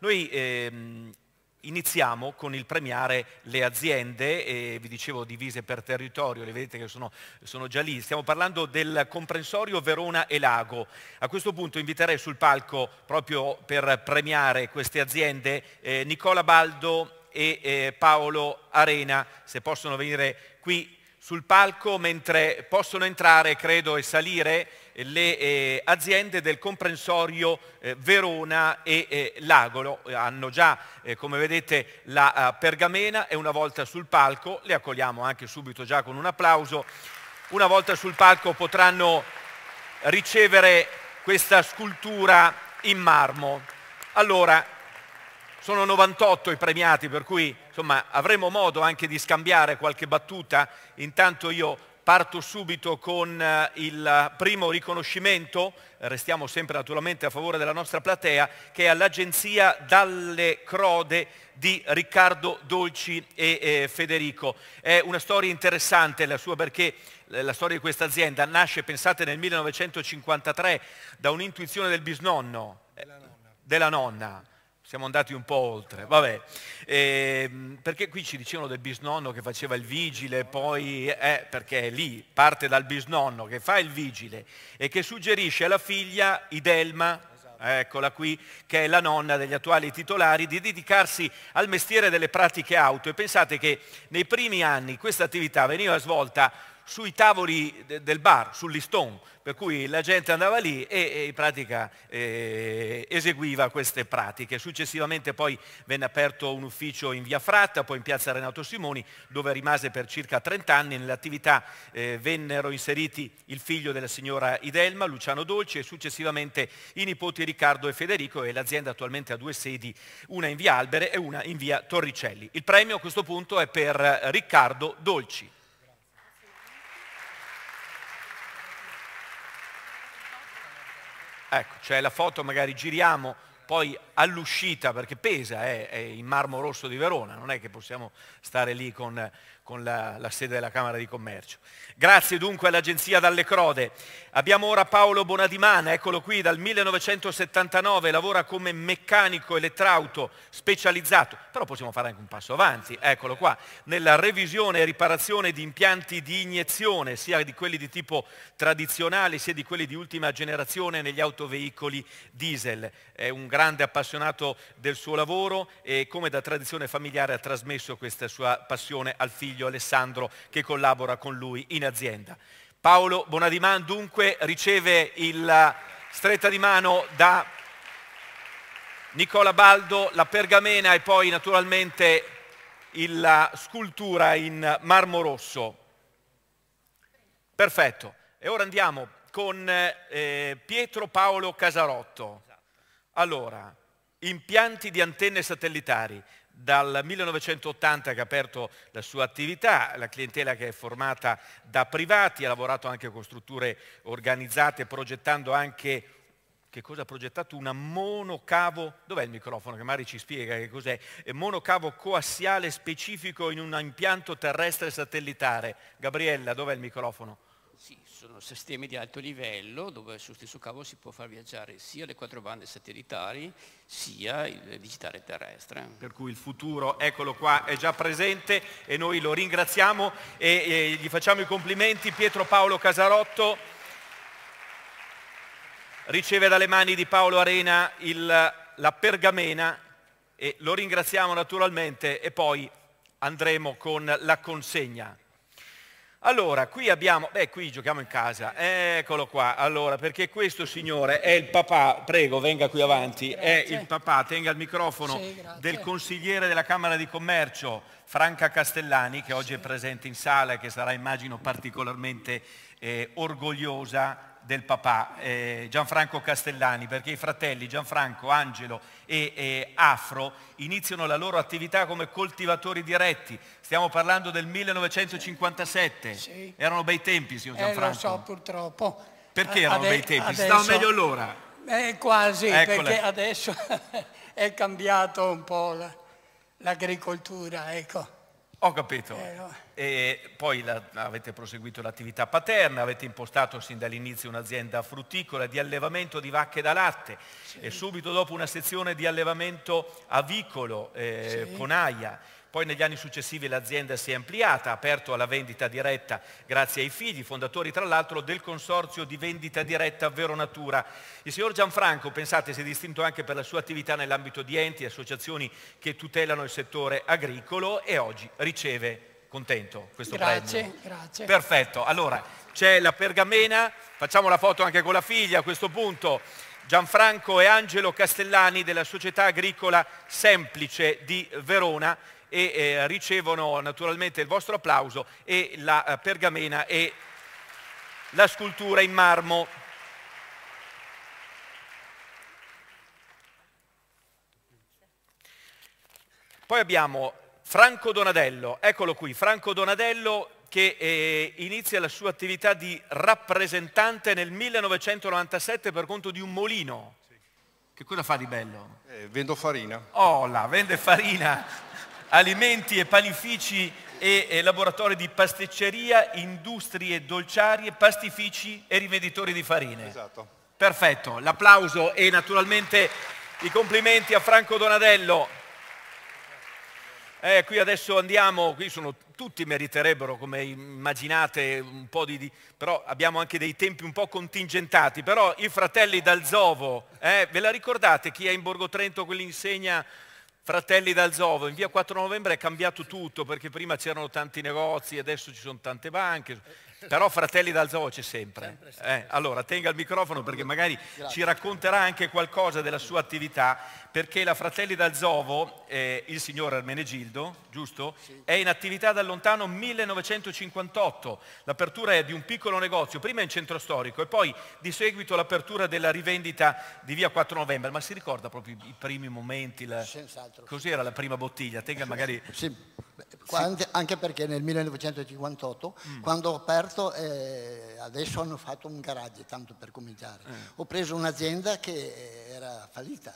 Noi ehm, Iniziamo con il premiare le aziende, vi dicevo divise per territorio, le vedete che sono, sono, già lì. Stiamo parlando del comprensorio Verona e Lago. A questo punto inviterei sul palco, proprio per premiare queste aziende, eh, Nicola Baldo e eh, Paolo Arena, se possono venire qui sul palco mentre possono entrare, credo, e salire le eh, aziende del comprensorio eh, Verona e eh, Lagolo. Eh, hanno già, eh, come vedete, la uh, pergamena e una volta sul palco, le accogliamo anche subito già con un applauso, una volta sul palco potranno ricevere questa scultura in marmo. Allora, sono 98 i premiati, per cui insomma, avremo modo anche di scambiare qualche battuta. Intanto io parto subito con eh, il primo riconoscimento, restiamo sempre naturalmente a favore della nostra platea, che è all'agenzia Dalle Crode di Riccardo Dolci e eh, Federico. È una storia interessante la sua perché eh, la storia di questa azienda nasce, pensate, nel 1953 da un'intuizione del bisnonno, della nonna, della nonna siamo andati un po' oltre, vabbè, eh, perché qui ci dicevano del bisnonno che faceva il vigile, poi eh, perché lì parte dal bisnonno che fa il vigile e che suggerisce alla figlia Idelma, eccola qui, che è la nonna degli attuali titolari, di dedicarsi al mestiere delle pratiche auto e pensate che nei primi anni questa attività veniva svolta sui tavoli de, del bar, sul liston, per cui la gente andava lì e, e in pratica eh, eseguiva queste pratiche. Successivamente poi venne aperto un ufficio in via Fratta, poi in piazza Renato Simoni, dove rimase per circa 30 anni. Nell'attività eh, vennero inseriti il figlio della signora Idelma, Luciano Dolci, e successivamente i nipoti Riccardo e Federico e l'azienda attualmente ha due sedi, una in via Albere e una in via Torricelli. Il premio a questo punto è per Riccardo Dolci. Ecco, c'è la foto, magari giriamo poi all'uscita, perché pesa, è, è, in marmo rosso di Verona, non è che possiamo stare lì con, con la, la, sede della Camera di Commercio. Grazie dunque all'Agenzia Dalle Crode. Abbiamo ora Paolo Bonadimana, eccolo qui, dal 1979 lavora come meccanico elettrauto specializzato, però possiamo fare anche un passo avanti, eccolo qua, nella revisione e riparazione di impianti di iniezione, sia di quelli di tipo tradizionale sia di quelli di ultima generazione negli autoveicoli diesel. È un grande appassionato del suo lavoro e come da tradizione familiare ha trasmesso questa sua passione al figlio Alessandro che collabora con lui in azienda. Paolo Bonadiman dunque riceve la eh, stretta di mano da Nicola Baldo, la pergamena e poi naturalmente la eh, scultura in marmo rosso. Perfetto. E ora andiamo con eh, Pietro Paolo Casarotto. Allora, impianti di antenne satellitari. Dal 1980 che ha aperto la sua attività, la clientela che è formata da privati, ha lavorato anche con strutture organizzate, progettando anche che cosa ha progettato? Una monocavo, dov'è il microfono che Mari ci spiega che cos'è? È eh, monocavo coassiale specifico in un impianto terrestre satellitare. Gabriella, dov'è il microfono? Sì, sono sistemi di alto livello dove sullo stesso cavo si può far viaggiare sia le quattro bande satellitari sia il digitale terrestre. Per cui il futuro, eccolo qua, è già presente e noi lo ringraziamo e, e gli facciamo i complimenti. Pietro Paolo Casarotto riceve dalle mani di Paolo Arena il, la pergamena e lo ringraziamo naturalmente e poi andremo con la consegna. Allora, qui abbiamo, beh qui giochiamo in casa, eccolo qua, allora perché questo signore è il papà, prego venga qui avanti, grazie. è il papà, tenga il microfono sì, del consigliere della Camera di Commercio Franca Castellani che oggi sì. è presente in sala e che sarà immagino particolarmente eh, orgogliosa del papà eh, Gianfranco Castellani, perché i fratelli Gianfranco, Angelo e, e Afro iniziano la loro attività come coltivatori diretti. Stiamo parlando del 1957. Sì. Erano bei tempi, signor Gianfranco. Eh, lo so purtroppo. Perché ah, erano Ade bei tempi? Adesso... Stava meglio allora. Eh, quasi, Eccole. perché adesso è cambiato un po' l'agricoltura, ecco. Ho capito. Eh, e poi la, avete proseguito l'attività paterna, avete impostato sin dall'inizio un'azienda frutticola di allevamento di vacche da latte sì. e subito dopo una sezione di allevamento avicolo eh, sì. con aia. Poi negli anni successivi l'azienda si è ampliata, ha aperto alla vendita diretta grazie ai figli, fondatori tra l'altro del consorzio di vendita diretta Vero Natura. Il signor Gianfranco, pensate, si è distinto anche per la sua attività nell'ambito di enti e associazioni che tutelano il settore agricolo e oggi riceve contento questo grazie, premio. Grazie, Perfetto, allora c'è la pergamena, facciamo la foto anche con la figlia a questo punto. Gianfranco e Angelo Castellani della società agricola Semplice di Verona e eh, ricevono naturalmente il vostro applauso e la eh, pergamena e la scultura in marmo. Poi abbiamo Franco Donadello, eccolo qui, Franco Donadello che eh, inizia la sua attività di rappresentante nel 1997 per conto di un molino. Sì. Che cosa fa di bello? Eh, vendo farina. Oh là, vende farina alimenti e panifici e, e laboratori di pasticceria, industrie dolciarie, pastifici e rivenditori di farine. Esatto. Perfetto, l'applauso e naturalmente i complimenti a Franco Donadello. Eh, qui adesso andiamo, qui sono, tutti meriterebbero, come immaginate, un po' di, di, però abbiamo anche dei tempi un po' contingentati, però i fratelli Dalzovo, eh, ve la ricordate chi è in Borgo Trento quell'insegna Fratelli dal Zovo, in via 4 novembre è cambiato tutto perché prima c'erano tanti negozi, adesso ci sono tante banche, però Fratelli dal Zoo c'è sempre. sempre, eh, sempre. Eh, allora tenga il microfono perché magari Grazie. ci racconterà anche qualcosa della sua attività, perché la Fratelli dal Zovo, eh, il signor Armenegildo, giusto? Sì. È in attività da lontano 1958. L'apertura è di un piccolo negozio, prima in centro storico e poi di seguito l'apertura della rivendita di via 4 novembre. Ma si ricorda proprio i primi momenti? La... Senz'altro. Cos'era la prima bottiglia? Tenga magari... Sì. Anche perché nel 1958, mm. quando ho aperto rimasto, eh, adesso hanno fatto un garage, tanto per cominciare. Eh. Ho preso un'azienda che eh, era fallita.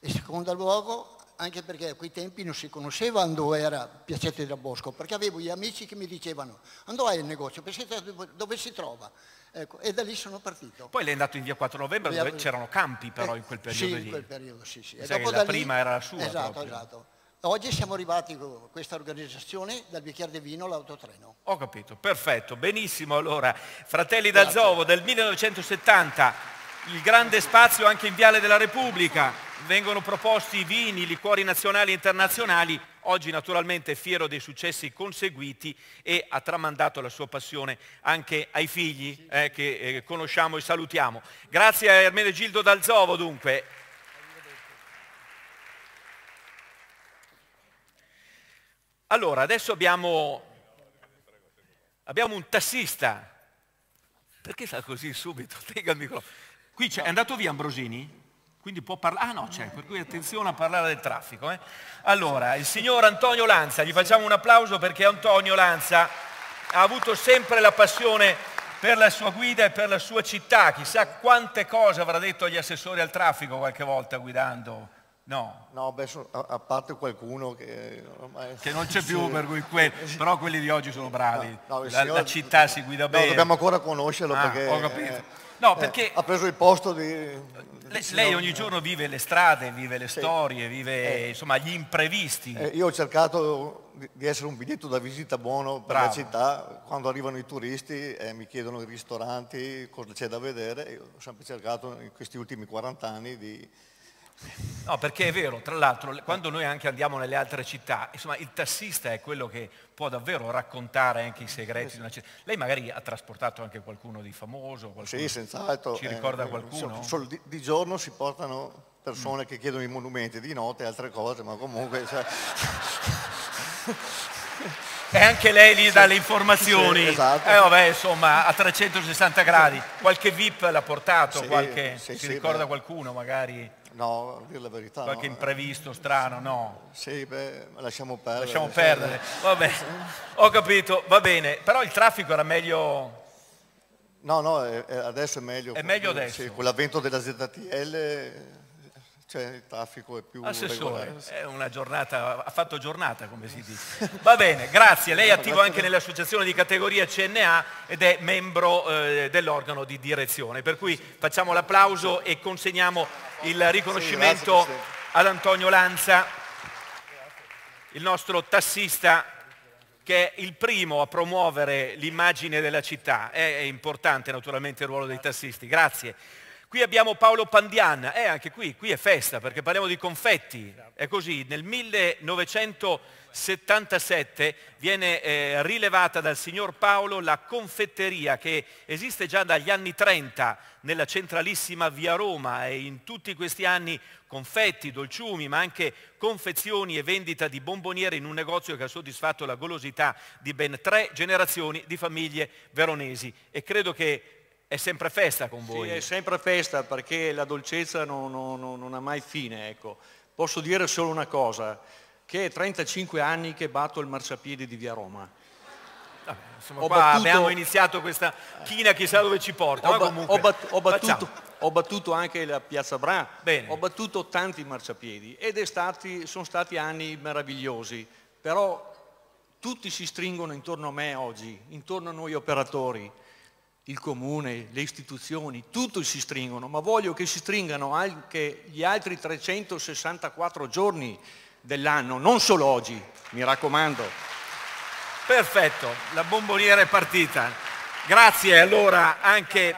E secondo luogo, anche perché a quei tempi non si conosceva dove era Piacete del Bosco, perché avevo gli amici che mi dicevano, andò al negozio, pensate dove si trova. Ecco, e da lì sono partito. Poi lei è andato in via 4 novembre dove c'erano campi però eh, in quel periodo. Sì, lì. in quel periodo, sì, sì. E dopo la lì, prima era la sua. Esatto, proprio. esatto. Oggi siamo arrivati con questa organizzazione dal bicchiere di vino all'autotreno. Ho capito, perfetto, benissimo allora. Fratelli Grazie. dal Zovo del 1970, il grande spazio anche in Viale della Repubblica. Vengono proposti vini, liquori nazionali e internazionali. Oggi naturalmente fiero dei successi conseguiti e ha tramandato la sua passione anche ai figli eh, che eh, conosciamo e salutiamo. Grazie a Ermenegildo Dal Zovo dunque. Allora, adesso abbiamo, abbiamo un tassista. Perché fa così subito? Tenga il microfono. Qui è andato via Ambrosini? Quindi può parlare. Ah no, c'è, per cui attenzione a parlare del traffico. Eh. Allora, il signor Antonio Lanza, gli facciamo un applauso perché Antonio Lanza ha avuto sempre la passione per la sua guida e per la sua città. Chissà quante cose avrà detto agli assessori al traffico qualche volta guidando No. No, beh, a parte qualcuno che ormai... Che non c'è più, sì. per cui que... però quelli di oggi sono bravi. No, no, la, signor... la, città si guida bene. No, dobbiamo ancora conoscerlo ah, perché... Ho capito. Eh, no, perché... Eh, ha preso il posto di... Le, lei ogni giorno vive le strade, vive le sì. storie, vive eh. insomma gli imprevisti. Eh, io ho cercato di essere un biglietto da visita buono per Bravo. la città. Quando arrivano i turisti e eh, mi chiedono i ristoranti, cosa c'è da vedere, io ho sempre cercato in questi ultimi 40 anni di No, perché è vero, tra l'altro, quando noi anche andiamo nelle altre città, insomma, il tassista è quello che può davvero raccontare anche i segreti di una città. Lei magari ha trasportato anche qualcuno di famoso? Qualcuno, sì, senz'altro. Ci eh, ricorda eh, qualcuno? Di, di giorno si portano persone mm. che chiedono i monumenti, di notte altre cose, ma comunque... Cioè... E anche lei gli dà le informazioni. Sì, esatto. eh, vabbè, insomma, a 360 gradi. Qualche VIP l'ha portato, sì, qualche, sì, si ricorda beh. qualcuno magari? No, a dire la verità. Qualche no. Eh. imprevisto, strano, no? Sì, beh, lasciamo perdere. Lasciamo perdere, va bene. Ho capito, va bene. Però il traffico era meglio... No, no, adesso è meglio. È meglio adesso. Sì, con l'avvento della ZTL cioè il traffico è più Assessore, regolare. è una giornata, ha fatto giornata come si dice. Va bene, grazie. Lei è attivo anche nell'associazione di categoria CNA ed è membro eh, dell'organo di direzione. Per cui facciamo l'applauso e consegniamo il riconoscimento sì, ad Antonio Lanza, il nostro tassista che è il primo a promuovere l'immagine della città. È importante naturalmente il ruolo dei tassisti. Grazie. Qui abbiamo Paolo Pandian, eh, anche qui, qui è festa perché parliamo di confetti. È così, nel 1977 viene eh, rilevata dal signor Paolo la confetteria che esiste già dagli anni 30 nella centralissima via Roma e in tutti questi anni confetti, dolciumi, ma anche confezioni e vendita di bomboniere in un negozio che ha soddisfatto la golosità di ben tre generazioni di famiglie veronesi. E credo che è sempre festa con voi. Sì, è sempre festa perché la dolcezza non, non, non ha mai fine. Ecco. Posso dire solo una cosa, che è 35 anni che batto il marciapiede di via Roma. Vabbè, insomma, battuto, abbiamo iniziato questa china chissà dove ci porta. Ho, ba comunque, ho, bat ho, battuto, ho, battuto, anche la Piazza Bra, Bene. ho battuto tanti marciapiedi ed è stati, sono stati anni meravigliosi, però tutti si stringono intorno a me oggi, intorno a noi operatori il comune, le istituzioni, tutto si stringono, ma voglio che si stringano anche gli altri 364 giorni dell'anno, non solo oggi, mi raccomando. Perfetto, la bomboniera è partita. Grazie allora anche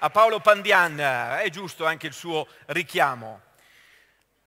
a Paolo Pandian, è giusto anche il suo richiamo.